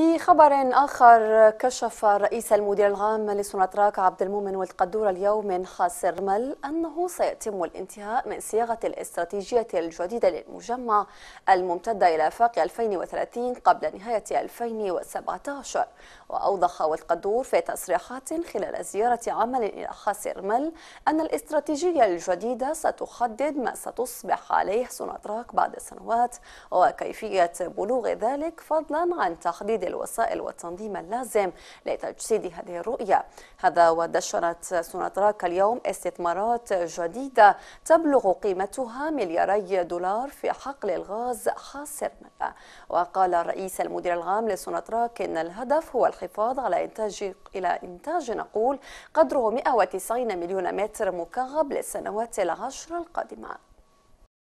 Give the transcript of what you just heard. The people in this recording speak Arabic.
في خبر آخر كشف رئيس المدير العام لسوناتراك عبد المؤمن والقدور اليوم من خاسر مل أنه سيتم الانتهاء من صياغة الاستراتيجية الجديدة للمجمع الممتدة إلى آفاق 2030 قبل نهاية 2017 وأوضح والقدور في تصريحات خلال زيارة عمل إلى خاسر مل أن الاستراتيجية الجديدة ستحدد ما ستصبح عليه سوناتراك بعد سنوات وكيفية بلوغ ذلك فضلا عن تحديد الوسائل والتنظيم اللازم لتجسيد هذه الرؤية هذا ودشنت سوناتراك اليوم استثمارات جديدة تبلغ قيمتها ملياري دولار في حقل الغاز حاصر وقال الرئيس المدير العام لسوناتراك إن الهدف هو الحفاظ على إنتاج إلى إنتاج نقول قدره 190 مليون متر مكعب للسنوات العشر القادمة